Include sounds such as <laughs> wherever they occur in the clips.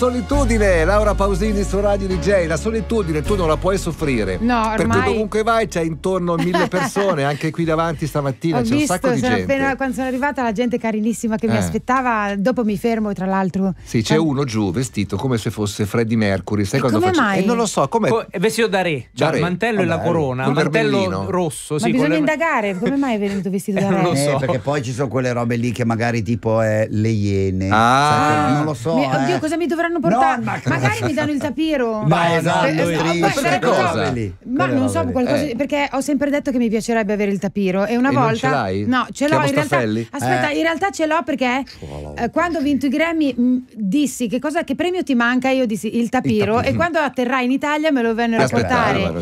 solitudine, Laura Pausini su Radio DJ, la solitudine tu non la puoi soffrire. No, ormai... Perché comunque vai c'è intorno mille <laughs> persone, anche qui davanti stamattina Ho c'è visto, un sacco di gente. Appena, quando sono arrivata la gente carinissima che eh. mi aspettava, dopo mi fermo tra l'altro. Sì, c'è eh. uno giù vestito come se fosse Freddie Mercury, sai e cosa come mai? Eh, non lo so, come... Co- eh, vestito da re, cioè da re. il mantello ah, e la ah, corona, il mantello rosso. Sì, Ma bisogna le... indagare, come mai è venuto vestito da <laughs> re? non lo eh, so. perché poi ci sono quelle robe lì che magari tipo è le iene. Ah. Sai, non lo so. Mi, oddio, eh. cosa mi dovranno potranno portare. No, magari mi danno il tapiro. <laughs> Ma esatto, eh, eh Ma non so, qualcosa eh. perché ho sempre detto che mi piacerebbe avere il tapiro. E una e volta. ce l'hai? No, ce l'ho in realtà. Aspetta, eh. in realtà ce l'ho perché eh, quando ho vinto i Grammy mh, dissi che, cosa, che premio ti manca? Io dissi il tapiro. Il tapiro. E quando atterrai in Italia me lo vennero a portare.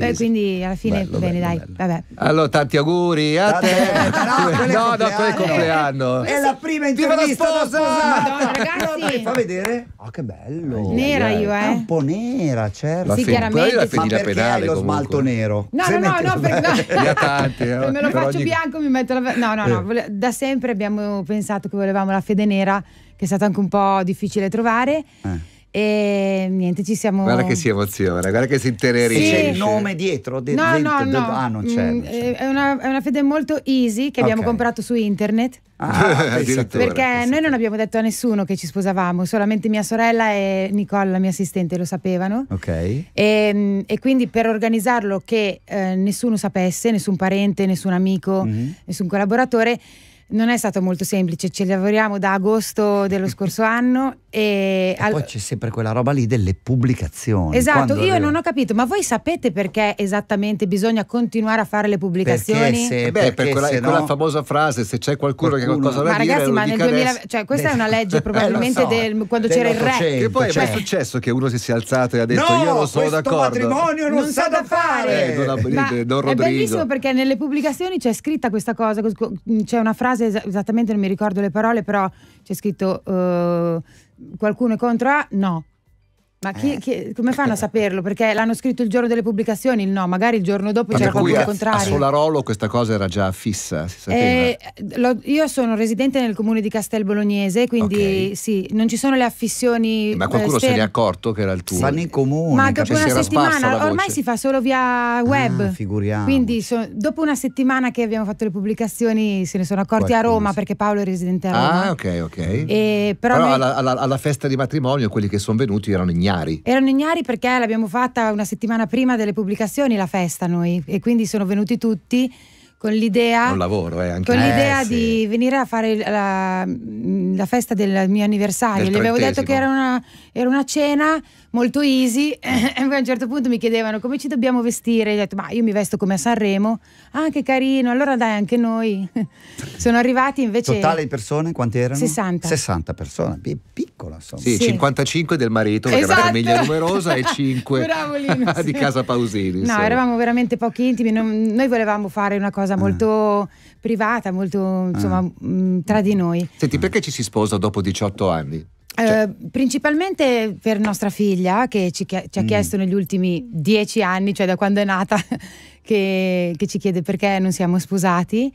Eh, quindi alla fine, bene, dai. Vabbè. Allora, tanti auguri a te. <laughs> No, no, quel compleanno. È la prima intervista da sposa. Madonna, ragazzi. Fa vedere che bello. Nera io, eh. È un po' nera, certo. La sì, fe- chiaramente. La fedina penale, lo smalto nero? No, no, no, no, perché <laughs> no. tanti, no? Eh, <laughs> me lo per faccio ogni... bianco mi metto la No, no, no, eh. da sempre abbiamo pensato che volevamo la fede nera, che è stata anche un po' difficile trovare. Eh e niente, ci siamo. Guarda che si emoziona, guarda che si intenerisce. Sì. C'è il nome dietro? De, no, de, no, de, Ah, non mm, c'è. È una, è una fede molto easy che abbiamo comprato su internet. Ah, <laughs> perché noi non abbiamo detto a nessuno che ci sposavamo, solamente mia sorella e Nicola, la mia assistente, lo sapevano. ok E, ehm, e, quindi per organizzarlo che eh, nessuno sapesse, nessun parente, nessun amico, mm -hmm. nessun collaboratore non è stato molto semplice, ci lavoriamo da agosto dello scorso <laughs> anno e, e al... poi c'è sempre quella roba lì delle pubblicazioni. Esatto, Quando io arriva... non ho capito, ma voi sapete perché esattamente bisogna continuare a fare le pubblicazioni? Perché se, Beh, perché per quella, se no... quella, famosa frase, se c'è qualcuno, qualcuno. che qualcosa da ma dire, ragazzi, ma nel 2000, adesso. cioè questa è una legge eh, probabilmente so, del, quando c'era il re. Che poi cioè. è successo che uno si sia alzato e ha detto no, io non sono d'accordo. matrimonio non, non sa da fare. fare. Eh, non, ha, non È bellissimo perché nelle pubblicazioni c'è scritta questa cosa, c'è una frase frase, es- esattamente non mi ricordo le parole, però c'è scritto eh, qualcuno è contro A? No, ma chi, eh. chi, come fanno a saperlo? Perché l'hanno scritto il giorno delle pubblicazioni? no, magari il giorno dopo Ma c'era qualcuno a, contrario. A Solarolo questa cosa era già fissa, eh, lo, io sono residente nel comune di Castel Bolognese, quindi okay. sì, non ci sono le affissioni. Eh, ma qualcuno eh, se ne è accorto che era il tuo? Fanno in comune. Ma dopo cioè, una settimana, ormai si fa solo via ah, web. Ah, figuriamo. Quindi so, dopo una settimana che abbiamo fatto le pubblicazioni se ne sono accorti qualcuno. a Roma, perché Paolo è residente a Roma. Ah, ok, ok. E, però, però noi... alla, alla, alla festa di matrimonio quelli che sono venuti erano ignari ignari. Erano ignari perché l'abbiamo fatta una settimana prima delle pubblicazioni la festa noi e quindi sono venuti tutti con l'idea, un lavoro, eh, anche con l'idea eh, sì. di venire a fare la, la, festa del mio anniversario. Gli avevo detto che era una, era una cena molto easy <clears throat> e poi a un certo punto mi chiedevano come ci dobbiamo vestire, e ho detto ma io mi vesto come a Sanremo, ah che carino, allora dai anche noi. <laughs> Sono arrivati invece... Totale di persone quanti erano? 60. 60 persone, piccola insomma. Sì, sì. 55 del marito, esatto. era una famiglia numerosa e 5 <laughs> <laughs> di casa Pausini. No, insomma. eravamo veramente pochi intimi, non, noi volevamo fare una cosa ah. molto privata, molto insomma ah. mh, tra di noi. Senti, perché ci si sposa dopo 18 anni? Cioè. Eh, principalmente per nostra figlia che ci, che ci ha mm. chiesto negli ultimi dieci anni, cioè da quando è nata, <laughs> che, che ci chiede perché non siamo sposati.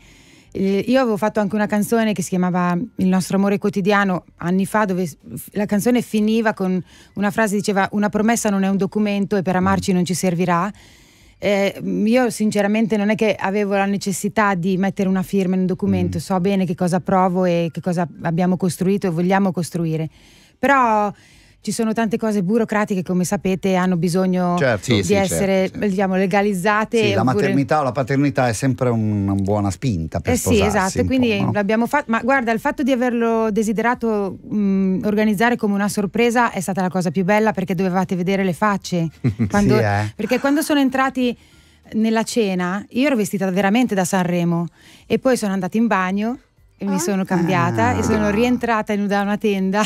Eh, io avevo fatto anche una canzone che si chiamava Il nostro amore quotidiano anni fa, dove la canzone finiva con una frase che diceva una promessa non è un documento e per mm. amarci non ci servirà eh, io sinceramente non è che avevo la necessità di mettere una firma in un documento, mm. so bene che cosa provo e che cosa abbiamo costruito e vogliamo costruire, però ci sono tante cose burocratiche, come sapete, hanno bisogno certo, di sì, essere certo, certo, diciamo, legalizzate. Sì, oppure... La maternità o la paternità è sempre una buona spinta per eh Sì, esatto, quindi no? l'abbiamo fatto. Ma guarda, il fatto di averlo desiderato mh, organizzare come una sorpresa è stata la cosa più bella perché dovevate vedere le facce. <laughs> Quando... sì, eh. Perché quando sono entrati nella cena, io ero vestita veramente da Sanremo e poi sono andata in bagno e mi ah. sono cambiata ah. e sono ah. rientrata in, da una tenda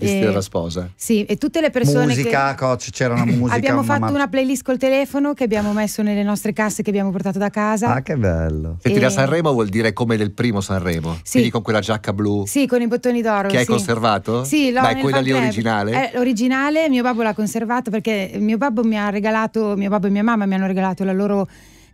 vestito dalla sposa. Sì, e tutte le persone. Musica, che... coach, c'era una musica. abbiamo fatto mamma... una playlist col telefono che abbiamo messo nelle nostre casse che abbiamo portato da casa. Ah, che bello. Senti, e... da Sanremo vuol dire come del primo Sanremo. Sì. Quindi con quella giacca blu. Sì, con i bottoni d'oro. Che sì. hai conservato? Sì, l'ho. Ma è quella lì originale? È originale, mio babbo l'ha conservato perché mio babbo mi ha regalato, mio babbo e mia mamma mi hanno regalato la loro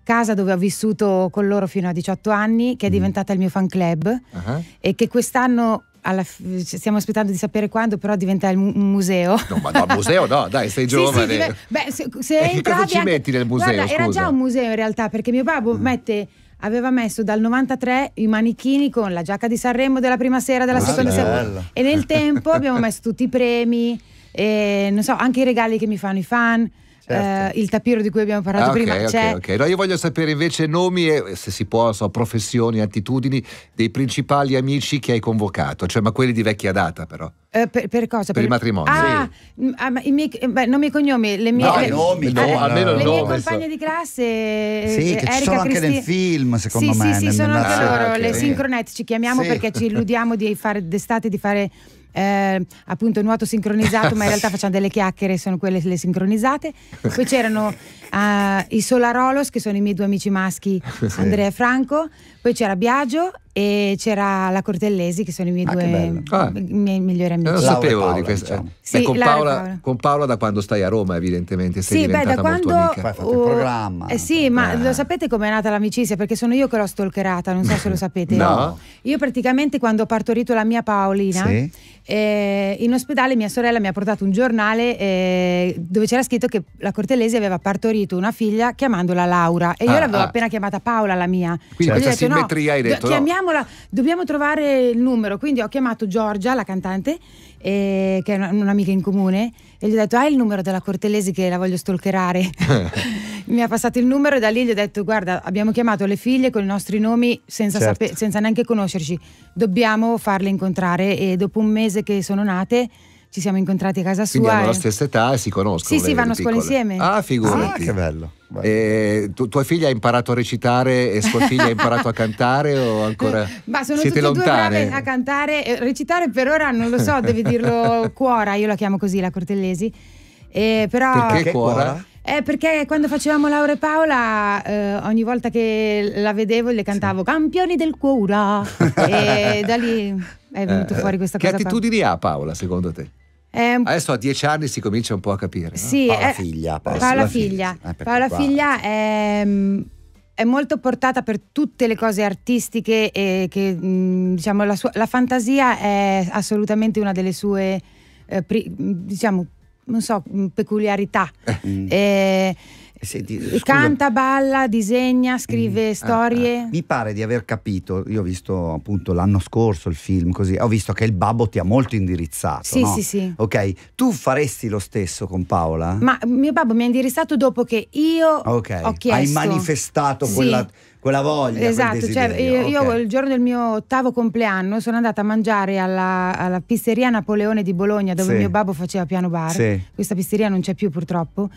casa dove ho vissuto con loro fino a 18 anni, che è mm. diventata il mio fan club uh-huh. e che quest'anno alla, stiamo aspettando di sapere quando, però diventa un museo. No, ma no, museo no, dai, <laughs> sei giovane. Sì, sì, dive... Beh, se, se eh, entravi cosa ci anche... metti nel museo? Guarda, era già un museo in realtà, perché mio babbo mm. mette aveva messo dal 93 i manichini con la giacca di Sanremo della prima sera, della bella, seconda sera. E nel tempo <laughs> abbiamo messo tutti i premi, e, so, anche i regali che mi fanno i fan. Certo. eh, il tapiro di cui abbiamo parlato ah, prima. Okay, c'è... Okay, okay. No, io voglio sapere invece nomi e se si può, so, professioni, attitudini dei principali amici che hai convocato, cioè ma quelli di vecchia data però. Eh, per, per, cosa? Per, per il matrimonio. Ah, sì. ah i miei, beh, nomi e cognomi, le mie, no, le, nomi, no, eh, no, almeno le mie compagne so. di classe. Sì, eh, che ci sono Cristi... anche nel film, secondo sì, me. Sì, sì, sono anche loro, ah, le sincronette ci chiamiamo perché ci illudiamo di fare d'estate di fare eh, appunto nuoto sincronizzato, ma in realtà <laughs> facciamo delle chiacchiere, sono quelle le sincronizzate. Poi c'erano uh, i Solarolos, che sono i miei due amici maschi, <laughs> Andrea e Franco. Poi c'era Biagio e c'era la Cortellesi, che sono i miei ah, due ah, ah. miei migliori amici. Lo sapevo Paola, di questo. Eh, diciamo. Sì, con Paola, Paola. con, Paola, da quando stai a Roma, evidentemente. Sei sì, beh, da quando. Poi hai fatto uh, il oh, programma. Eh, sì, eh. ma lo sapete com'è nata l'amicizia? Perché sono io che l'ho stalkerata, non so se lo sapete. no. Io praticamente quando ho partorito la mia Paolina. Sì. Eh, in ospedale mia sorella mi ha portato un giornale eh, dove c'era scritto che la Cortellesi aveva partorito una figlia chiamandola Laura e io ah, l'avevo ah. appena chiamata Paola la mia. Quindi ho detto no, simmetria, no, hai detto. Do- chiamiamola, no. dobbiamo trovare il numero. Quindi ho chiamato Giorgia, la cantante, eh, che è un'amica in comune, e gli ho detto: Hai il numero della Cortellesi che la voglio stalkerare. <laughs> <laughs> Mi ha passato il numero e da lì gli ho detto: Guarda, abbiamo chiamato le figlie con i nostri nomi senza, certo. sape- senza neanche conoscerci. Dobbiamo farle incontrare. E dopo un mese che sono nate ci siamo incontrati a casa sua. Quindi hanno la stessa età e si conoscono. Sì, sì, vanno a scuola insieme. Ah, figurati. Ah, che bello. Eh, tu, tua figlia ha imparato a recitare e sua <laughs> figlia ha imparato a cantare o ancora Ma sono siete lontane? Due brave a cantare, recitare per ora non lo so, <laughs> devi dirlo Cuora, io la chiamo così, la Cortellesi. Eh, però... Perché Cuora? Eh, perché quando facevamo Laura e Paola, eh, ogni volta che la vedevo le cantavo sì. Campioni del cuore. <laughs> e da lì è venuta eh, fuori questa che cosa. Che attitudini pa- ha Paola secondo te? Un... Ehm, Adesso a dieci anni si comincia un po' a capire. No? Sì, Paola è... Eh, figlia. Paola, Paola figlia. figlia. Paola eh, figlia è ehm, è molto portata per tutte le cose artistiche e eh, che mm, diciamo, la, sua, la, fantasia è assolutamente una delle sue eh, pri, diciamo, so, mm, peculiarità. Eh. E, Senti, Canta, balla, disegna, scrive mm, ah, storie. Ah, ah, mi pare di aver capito, io ho visto appunto l'anno scorso il film così, ho visto che il babbo ti ha molto indirizzato. Sì, no? sì, sì. Ok, tu faresti lo stesso con Paola? Ma mio babbo mi ha indirizzato dopo che io okay. ho chiesto. Hai manifestato sì. quella quella voglia. Esatto, cioè, io, io il giorno del mio ottavo compleanno sono andata a mangiare alla, alla pizzeria Napoleone di Bologna dove sì. mio babbo faceva piano bar. Sì. Questa pizzeria non c'è più purtroppo.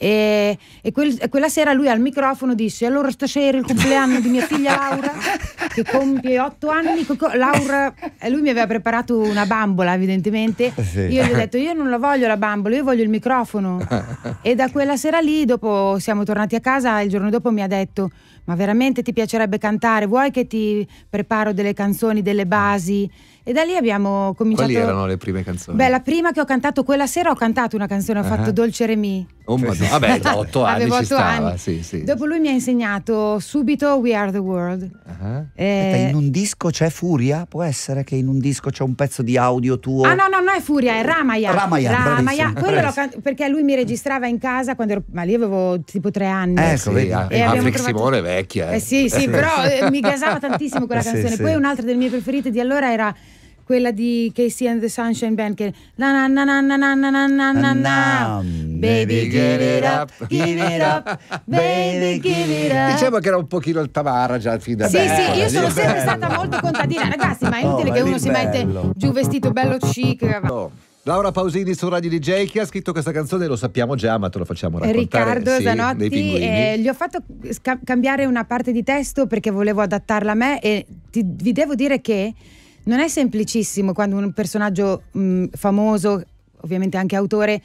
E, e, quel, e, quella sera lui al microfono disse: Allora, stasera è il compleanno di mia figlia Laura, che compie otto anni. Laura, lui mi aveva preparato una bambola, evidentemente. Eh, sì. Io gli ho detto: Io non la voglio la bambola, io voglio il microfono. e da quella sera lì, dopo siamo tornati a casa, il giorno dopo mi ha detto: Ma veramente ti piacerebbe cantare? Vuoi che ti preparo delle canzoni, delle basi? E da lì abbiamo cominciato. Quali erano le prime canzoni? Beh, la prima che ho cantato quella sera, ho cantato una canzone, ho uh-huh. fatto ah. Dolce Remy Oh, madonna. Vabbè, da otto anni Avevo 8 stava, Sì, sì. Dopo lui mi ha insegnato subito We Are the World. Uh-huh. Eh... Aspetta, in un disco c'è Furia? Può essere che in un disco c'è un pezzo di audio tuo? Ah, no, no, no, è Furia, è Ramaya. Ramaya, Ramaya. Ramaya. Can... perché lui mi registrava in casa quando ero, ma lì avevo tipo tre anni. Eh, ecco, sì, vedi. E Afric ah, trovato... Simone è vecchia. Eh. eh sì, sì, però eh, mi gasava tantissimo quella <laughs> canzone. Poi un'altra delle mie preferite di allora era quella di Casey and the Sunshine Band che na na na na na na na na na na baby give it up give it up baby give it up diciamo che era un pochino il Tamara già fin da sì bella, sì io sono sempre bello. stata molto contadina ragazzi ma è inutile oh, che uno bello. si mette giù vestito bello chic no. Laura Pausini su Radio DJ che ha scritto questa canzone, lo sappiamo già, ma te lo facciamo raccontare. Riccardo sì, Zanotti, eh, gli ho fatto cambiare una parte di testo perché volevo adattarla a me e ti, vi devo dire che non è semplicissimo quando un personaggio mh, mm, famoso, ovviamente anche autore,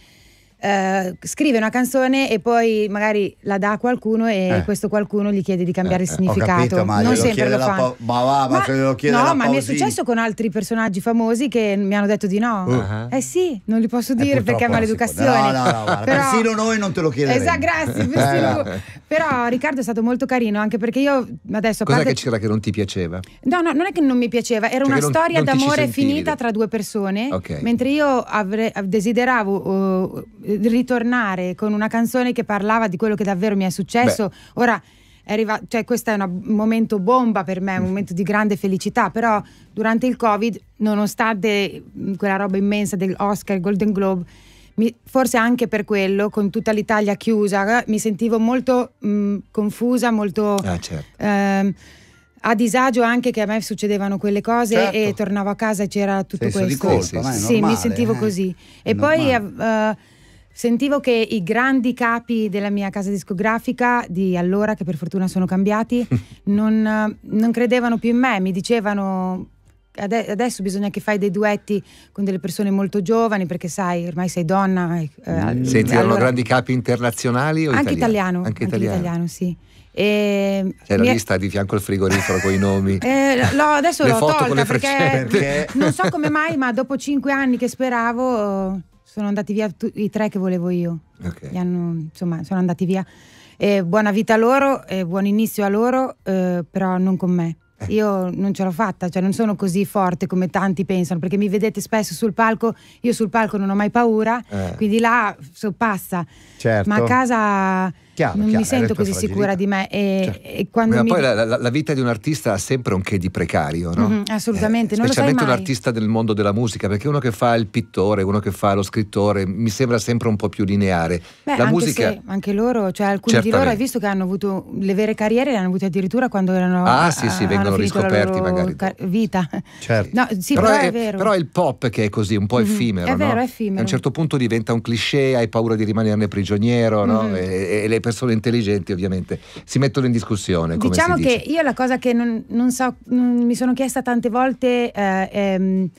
eh, scrive una canzone e poi magari la dà a qualcuno e eh. questo qualcuno gli chiede di cambiare eh, eh significato. Capito, ma non sempre lo fa. Ma va, ma, ma se lo chiede No, ma mi è successo con altri personaggi famosi che mi hanno detto di no. Uh. Uh-huh. Eh sì, non li posso eh, dire perché è eh, maleducazione. No, no, no, <laughs> Però... persino noi non te lo chiederemo. Esatto, grazie. <laughs> Persino... Però Riccardo è stato molto carino anche perché io adesso... Cos'è parte... che c'era che non ti piaceva? No, no, non è che non mi piaceva, era cioè una non, storia non d'amore finita tra due persone, okay. mentre io avrei, desideravo uh, ritornare con una canzone che parlava di quello che davvero mi è successo. Beh. Ora... Arriva, cioè questo è un momento bomba per me, un <laughs> momento di grande felicità, però durante il Covid, nonostante mhmm, quella roba immensa dell'Oscar, Golden Globe, mi, forse anche per quello, con tutta l'Italia chiusa, mi sentivo molto mh, mm, confusa, molto... Ah, certo. ehm, a disagio anche che a me succedevano quelle cose certo. e tornavo a casa e c'era tutto Senso questo. Di colpa, sì, sì, mi sentivo eh? così. E poi uh, sentivo che i grandi capi della mia casa discografica di allora, che per fortuna sono cambiati, <laughs> non, non credevano più in me, mi dicevano adesso bisogna che fai dei duetti con delle persone molto giovani perché sai, ormai sei donna. Eh, eh mm. Senti, erano grandi capi internazionali o anche italiano? italiano anche, anche italiano. italiano, sì. E C'è cioè, la lista è... di fianco al frigorifero <laughs> eh, con i nomi. Eh, lo, adesso l'ho tolta perché, perché <laughs> non so come mai, ma dopo cinque anni che speravo sono andati via tu, i tre che volevo io. Okay. Hanno, insomma, sono andati via. Eh, buona vita a loro, eh, buon inizio a loro, eh, però non con me. Io non ce l'ho fatta, cioè non sono così forte come tanti pensano, perché mi vedete spesso sul palco, io sul palco non ho mai paura, eh. quindi là so, passa. Certo. Ma a casa Chiaro, non chiaro, mi sento così sicura di me. E, certo. Ma mi... poi la, la, la, vita di un artista ha sempre un che di precario, no? Mm-hmm, assolutamente. Eh, non specialmente un artista del mondo della musica, perché uno che fa il pittore, uno che fa lo scrittore, mi sembra sempre un po' più lineare. Beh, la anche musica... Se, anche loro, cioè alcuni Certamente. di loro hai visto che hanno avuto le vere carriere, le hanno avute addirittura quando erano. Ah, a, sì, sì, vengono riscoperti magari. Car- vita. Certo. No, sì, però, però, è, è vero. però è il pop che è così, un po' mm-hmm. effimero. Mm-hmm. È vero, no? è effimero. A un certo punto diventa un cliché, hai paura di rimanerne prigioniero, mm-hmm. no? E, e le persone intelligenti ovviamente si mettono in discussione. diciamo che dice. io la cosa che non, non so, non, mi sono chiesta tante volte eh, ehm,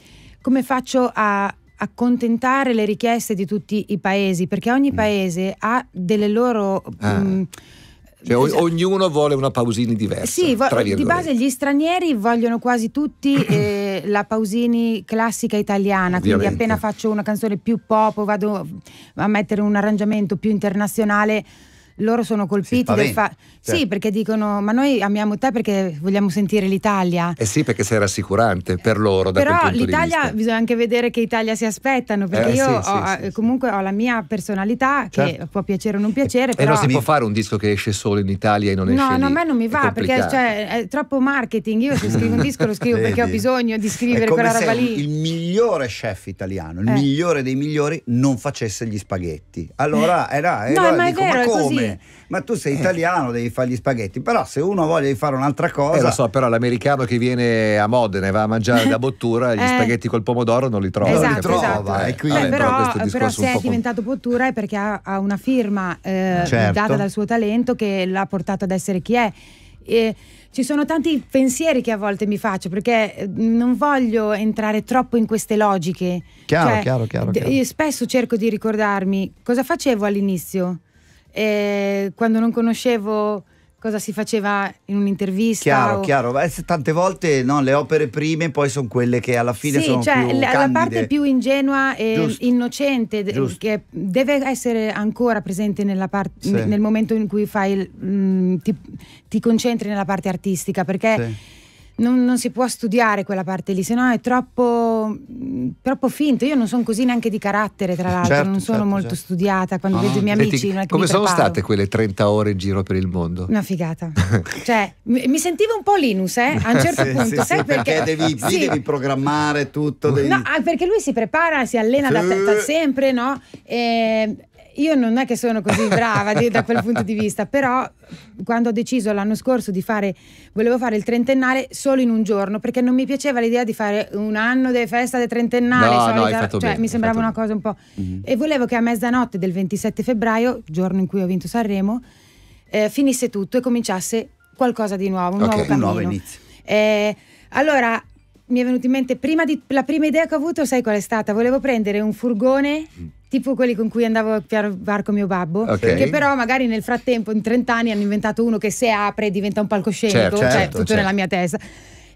come faccio a accontentare le richieste di tutti i paesi, perché ogni mm. paese ha delle loro... Ah. Mh, mm, cioè, o- ognuno vuole una Pausini diversa. Sì, vo- di base gli stranieri vogliono quasi tutti <coughs> eh, la Pausini classica italiana, Ovviamente. quindi appena faccio una canzone più pop o vado a mettere un arrangiamento più internazionale loro sono colpiti del fatto. Cioè. Sì, certo. perché dicono: Ma noi amiamo te perché vogliamo sentire l'Italia. Eh sì, perché sei rassicurante per loro. da Però l'Italia bisogna anche vedere che Italia si aspettano. Perché eh, io sì, ho, sì, eh, comunque sì. ho la mia personalità che certo. può piacere o non piacere. E però... non si può fare un disco che esce solo in Italia e non esce. No, no, a me non mi va perché cioè, è troppo marketing. Io se scrivo un disco lo scrivo <laughs> perché ho bisogno di scrivere quella roba lì. Il migliore chef italiano, il eh. migliore dei migliori, non facesse gli spaghetti. Allora era. Eh, era no, ma è vero, ma come? bene. Eh. Ma tu sei eh. italiano, devi fare gli spaghetti. Però se uno voglia di fare un'altra cosa... Eh, lo so, però l'americano che viene a Modena e va a mangiare la <laughs> bottura, gli eh. spaghetti col pomodoro non li trova. Esatto, non li trova. Esatto. E quindi... Beh, però, però, però se è diventato bottura è perché ha, ha una firma eh, certo. data dal suo talento che l'ha portato ad essere chi è. E ci sono tanti pensieri che a volte mi faccio perché eh, non voglio entrare troppo in queste logiche. Chiaro, cioè, chiaro, chiaro, chiaro. Io spesso cerco di ricordarmi cosa facevo all'inizio eh, quando non conoscevo cosa si faceva in un'intervista. Chiaro, o... chiaro. tante volte no, le opere prime poi sono quelle che alla fine sì, sono cioè, più la, candide. la parte più ingenua e Giusto. innocente Giusto. che deve essere ancora presente sì. nel momento in cui fai, mh, mm, ti, ti, concentri nella parte artistica perché... Sì non, non, si può studiare quella parte lì, se no è troppo, troppo finto. Io non sono così neanche di carattere, tra l'altro, certo, non sono certo, molto certo. studiata quando oh, vedo i miei amici. Senti, come sono state quelle 30 ore in giro per il mondo? Una figata. <laughs> cioè, mi, mi sentivo un po' Linus, eh, a un certo <laughs> sì, punto, sì, sai sì, perché? perché devi, devi, programmare tutto. Devi... No, ah, perché lui si prepara, si allena da, da sempre, no? E, ehm, io non è che sono così brava da quel punto di <laughs> vista, però quando ho deciso l'anno scorso di fare, volevo fare il trentennale solo in un giorno, perché non mi piaceva l'idea di fare un anno di festa del trentennale, no, solita, no, cioè, bene, mi sembrava una cosa un po'... Mm-hmm. E volevo che a mezzanotte del 27 febbraio, giorno in cui ho vinto Sanremo, eh, finisse tutto e cominciasse qualcosa di nuovo, un okay, nuovo cammino. Un nuovo inizio. Eh, allora, mi è venuto in mente prima di, la prima idea che ho avuto, sai qual è stata? Volevo prendere un furgone mm tipo quelli con cui andavo a piar bar con mio babbo, okay. che però magari nel frattempo in 30 anni hanno inventato uno che se apre diventa un palcoscenico, certo, cioè certo, tutto certo. nella mia testa.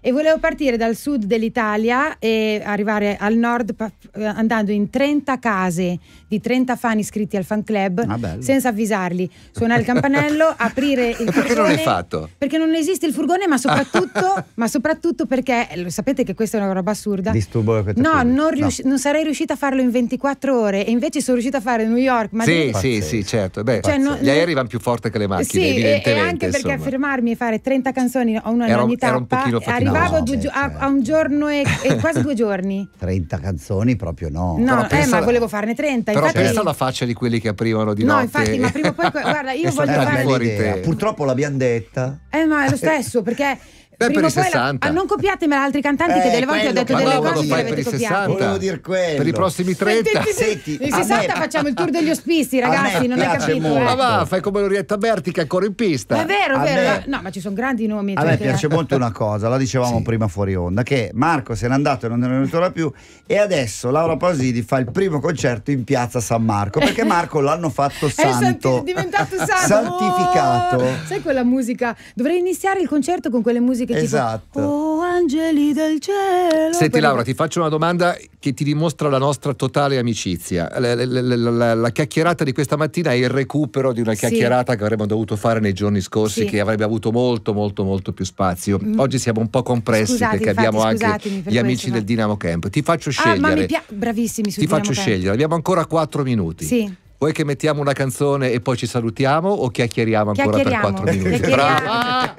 E volevo partire dal sud dell'Italia e arrivare al nord eh, andando in 30 case di 30 fan iscritti al fan club ah, senza avvisarli, suonare il campanello, <laughs> aprire il furgone. Perché non l'hai fatto? Perché non esiste il furgone, ma soprattutto, <laughs> ma soprattutto perché lo sapete che questa è una roba assurda. Disturbo No, non, riusci- no. non sarei riuscita a farlo in 24 ore e invece sono riuscita a fare New York, Madrid. Sì, sì, sì, certo. Beh, cioè, non, gli aerei vanno più forte che le macchine, sì, E anche perché insomma. fermarmi e fare 30 canzoni a una era, ogni tappa era un pochino fatica arrivavo no, due, a, cioè. a, un giorno e, e, quasi due giorni. 30 <laughs> canzoni proprio no. No, eh, ma la... volevo farne 30. Però infatti... pensa alla faccia di quelli che aprivano di no, notte. No, infatti, ma prima o poi, <laughs> guarda, io voglio fare... Purtroppo l'abbiamo detta. Eh, ma è lo <laughs> stesso, perché Beh, per i 60. La, ah, non copiatemela altri cantanti eh, che delle volte ho detto delle cose che le avete copiate. Volevo dire quello. Per i prossimi 30. Senti, Nei 60 facciamo il tour degli ospisti, ragazzi, non hai capito. Molto. Ma eh. ah, va, fai come Lorietta Berti che ancora in pista. è vero, è vero. No, ma ci sono grandi nomi. A me eh. piace molto una cosa, la dicevamo prima fuori onda, che Marco se n'è andato e non è venuto più e adesso Laura Pausini fa il primo concerto in piazza San Marco, perché Marco <laughs> l'hanno fatto eh, santo. È diventato santo. Santificato. sai quella musica? Dovrei iniziare il concerto con quelle musiche che esatto. tipo Oh angeli del cielo. Senti Laura, ti faccio una domanda che ti dimostra la nostra totale amicizia. La, la, la, la chiacchierata di questa mattina è il recupero di una chiacchierata sì. che avremmo dovuto fare nei giorni scorsi sì. che avrebbe avuto molto molto molto più spazio. Mm. Oggi siamo un po' compressi Scusate, perché infatti, abbiamo anche gli questo, amici ma... del Dinamo Camp. Ti faccio scegliere. Ah, ma mi pia- bravissimi sui Ti Dinamo faccio Camp. scegliere. Abbiamo ancora 4 minuti. Sì. Vuoi che mettiamo una canzone e poi ci salutiamo o chiacchieriamo ancora chiacchieriamo, per 4 minuti? Brava!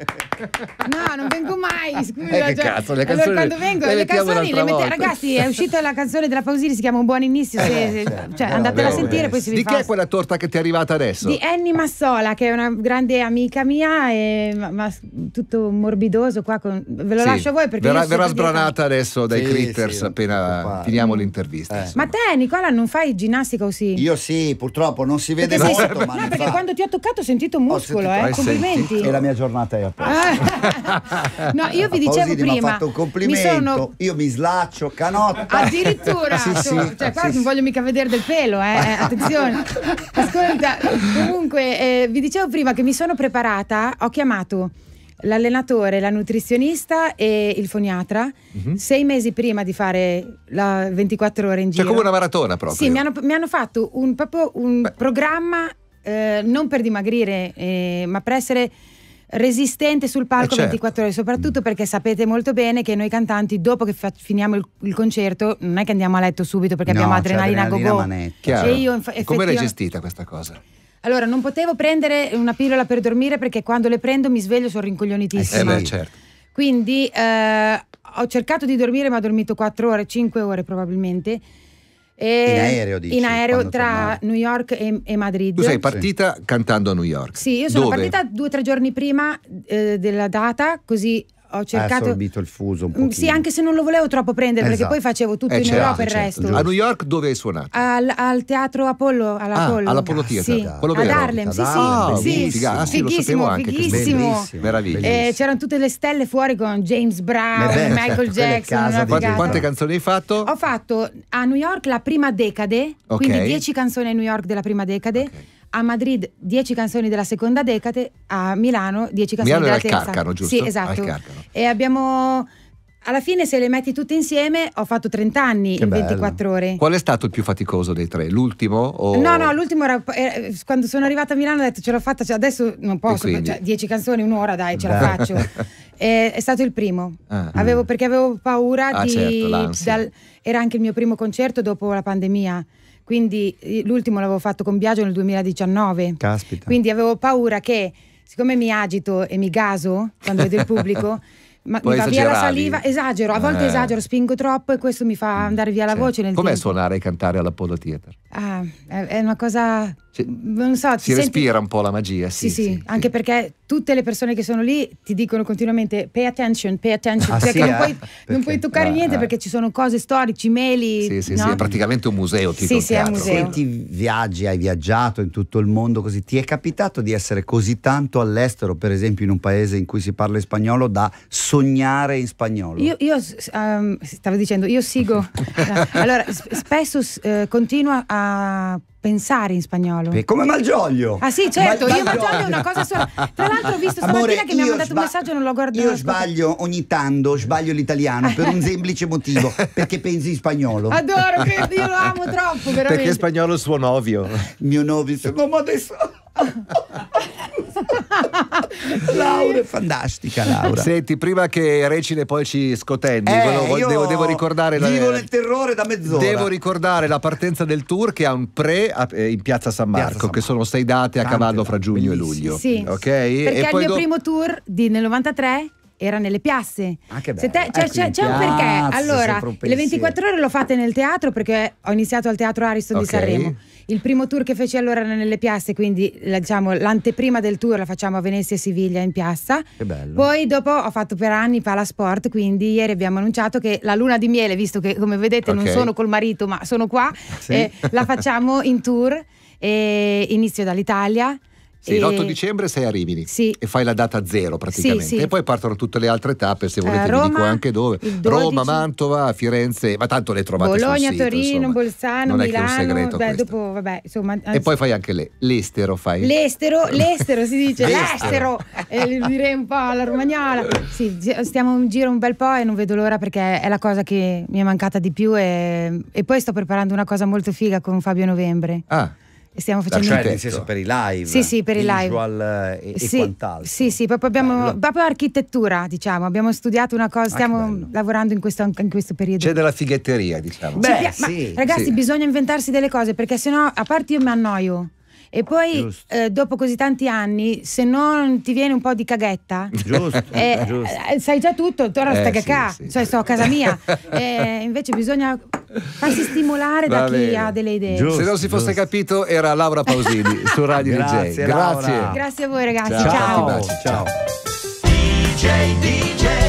No, non vengo mai, eh, scusa. Eh, cazzo, le canzoni, allora, quando vengo, le, le canzoni le mette... Ragazzi, è uscita la canzone della Pausini, si chiama Un buon inizio. Se, eh, se, certo. cioè, no, eh, andatela a sentire, poi si Di fa... che è quella torta che ti è arrivata adesso? Di Annie Massola, che è una grande amica mia, e, ma, ma tutto morbidoso qua. Con... Ve lo sì. lascio a voi perché. Verrà, verrà sbranata adesso dai sì, critters sì, appena finiamo l'intervista. Eh. Ma te, Nicola, non fai ginnastica così? Io sì, purtroppo purtroppo non si vede perché molto. Sei, ma no, perché fa. quando ti ho toccato ho sentito un muscolo, sentito, eh, complimenti. Senti. E la mia giornata è aperta. Ah. <laughs> no, io vi dicevo prima. Mi ha fatto un complimento, mi sono... io mi slaccio, canotta. Addirittura, <laughs> sì, sì, cioè, qua sì, non voglio mica vedere del pelo, eh. eh attenzione. <laughs> Ascolta, comunque, eh, vi dicevo prima che mi sono preparata, ho chiamato l'allenatore, la nutrizionista e il foniatra mm-hmm. sei mesi prima di fare la 24 ore in cioè, giro. Cioè come una maratona proprio. Sì, mi hanno, mi hanno, fatto un, proprio un Beh. programma eh, non per dimagrire, eh, ma per essere resistente sul palco eh certo. 24 ore, soprattutto mm. perché sapete molto bene che noi cantanti, dopo che fa- finiamo il, il, concerto, non è che andiamo a letto subito perché no, abbiamo adrenalina, adrenalina go-go. Manetta. Cioè, io, inf- Come l'hai gestita questa cosa? Allora, non potevo prendere una pillola per dormire perché quando le prendo mi sveglio sono eh rincoglionitissima. Eh, beh, certo. Quindi eh, ho cercato di dormire, ma ho dormito 4 ore, 5 ore probabilmente. E in aereo, dici, in aereo tra New York e, e, Madrid. Tu sei partita sì. cantando a New York. Sì, io sono Dove? partita due o tre giorni prima eh, della data, così ho cercato. Ha assorbito il fuso un po'. Mm, sì, anche se non lo volevo troppo prendere, esatto. perché poi facevo tutto eh, in Europa e certo, il certo, resto. Giusto. A New York dove hai suonato? Al, al teatro Apollo. All'Apollo, ah, all'Apollo Theater. Sì. Quello ad Harlem, sì, sì. Oh, sì, Ah, sì, lo anche. Fighissimo. Bellissimo. Eh, c'erano tutte le stelle fuori con James Brown, eh beh, certo, Michael Jackson. Quante, quante, canzoni hai fatto? Ho fatto a New York la prima decade, okay. quindi 10 canzoni a New York della prima decade. Okay a Madrid 10 canzoni della seconda decade, a Milano 10 canzoni Milano della terza. Milano era il Carcano, giusto? Sì, esatto. Ah, e abbiamo alla fine se le metti tutte insieme ho fatto 30 anni che in bello. 24 ore. Qual è stato il più faticoso dei tre? L'ultimo? O... No, no, l'ultimo era eh, quando sono arrivata a Milano ho detto ce l'ho fatta, cioè, adesso non posso, 10 quindi... cioè, canzoni, un'ora dai, ce la faccio. <laughs> eh, è stato il primo, ah. avevo, mm. perché avevo paura ah, di... Certo, dal, era anche il mio primo concerto dopo la pandemia. Quindi l'ultimo l'avevo fatto con Biagio nel 2019. Caspita. Quindi avevo paura che, siccome mi agito e mi gaso quando vedo il pubblico, <laughs> ma Poi mi va via la saliva, esagero, a volte eh. esagero, spingo troppo e questo mi fa andare via la voce. Sì. Com'è tempo. suonare e cantare alla Polo Theater? Ah, è, è una cosa non so, si respira senti... un po' la magia. Sì sì, sì, sì, anche perché tutte le persone che sono lì ti dicono continuamente pay attention, pay attention, ah, perché, sì, non, eh? puoi, non, <laughs> puoi, toccare ah, niente ah. perché ci sono cose storiche, meli. Sì, sì, no? sì, è praticamente un museo. Tipo sì, sì, è un museo. Senti, viaggi, hai viaggiato in tutto il mondo così, ti è capitato di essere così tanto all'estero, per esempio in un paese in cui si parla in spagnolo, da sognare in spagnolo? Io, io um, stavo dicendo, io sigo. <laughs> allora, spesso uh, continuo a pensare in spagnolo. Come Malgioglio. Ah sì, certo, Mal- io Malgioglio è una cosa sola. Tra l'altro ho visto Amore, stamattina che mi ha mandato sba- un messaggio e non l'ho guardato. Io sbaglio ogni tanto, sbaglio l'italiano per un semplice motivo, <laughs> perché penso in spagnolo. Adoro, credo, <laughs> io lo amo troppo, veramente. Perché spagnolo è suo novio. Mio novio, secondo me adesso... Laura è fantastica, Laura. Senti, prima che recine poi ci scotendi, eh, io devo, devo, ricordare la, vivo nel terrore da mezz'ora. Devo ricordare la partenza del tour che ha un pre eh, in Piazza San Marco, Piazza San Marco. che sono sei date a cavallo fra giugno e luglio. Sì. Ok? Perché e il mio do... primo tour di, nel 93 era nelle piazze. Ah, che bello. Te, c'è, ecco, c'è, c'è un perché. Allora, le 24 ore lo fate nel teatro perché ho iniziato al Teatro Ariston okay. di Sanremo. Il primo tour che feci allora era nelle piazze, quindi diciamo, l'anteprima del tour la facciamo a Venezia e Siviglia in piazza. Che bello. Poi dopo ho fatto per anni Palasport, quindi ieri abbiamo annunciato che la luna di miele, visto che come vedete okay. non sono col marito ma sono qua, <laughs> sì. eh, la facciamo in tour. E eh, inizio dall'Italia, sì, e... l'8 dicembre sei a Rimini sì. e fai la data zero praticamente. Sì, sì. E poi partono tutte le altre tappe, se eh, volete Roma, vi dico anche dove. Roma, Mantova, Firenze, ma tanto le trovate Bologna, sito, Torino, insomma. Bolzano, non Milano. È che un segreto beh, dopo, vabbè, insomma, anzi... E poi fai anche le, l'estero. Fai. L'estero, <laughs> l'estero si dice, l'estero, eh, direi un po' alla romagnola. Sì, stiamo in giro un bel po' e non vedo l'ora perché è la cosa che mi è mancata di più e, e poi sto preparando una cosa molto figa con Fabio Novembre. Ah. E stiamo facendo cioè, nel senso per i live. Sì, sì, per i live. E, sì, quant'altro. Sì, sì, proprio, abbiamo, proprio architettura, diciamo, abbiamo studiato una cosa, ah, stiamo lavorando in questo, in questo, periodo. C'è della fighetteria, diciamo. Beh, sì, ma, ragazzi, bisogna inventarsi delle cose perché sennò a parte io mi annoio. E poi eh, dopo così tanti anni, se non ti viene un po' di caghetta, giusto, <laughs> eh, giusto. Eh, sai già tutto, torna eh, a sì, cacà, cioè sto a casa mia. <laughs> eh, invece bisogna farsi stimolare Va da bene. chi ha delle idee. Giusto, se non si fosse capito era Laura Pausini <laughs> su Radio DJ. Grazie. Grazie a voi ragazzi, ciao. ciao. ciao. DJ, DJ.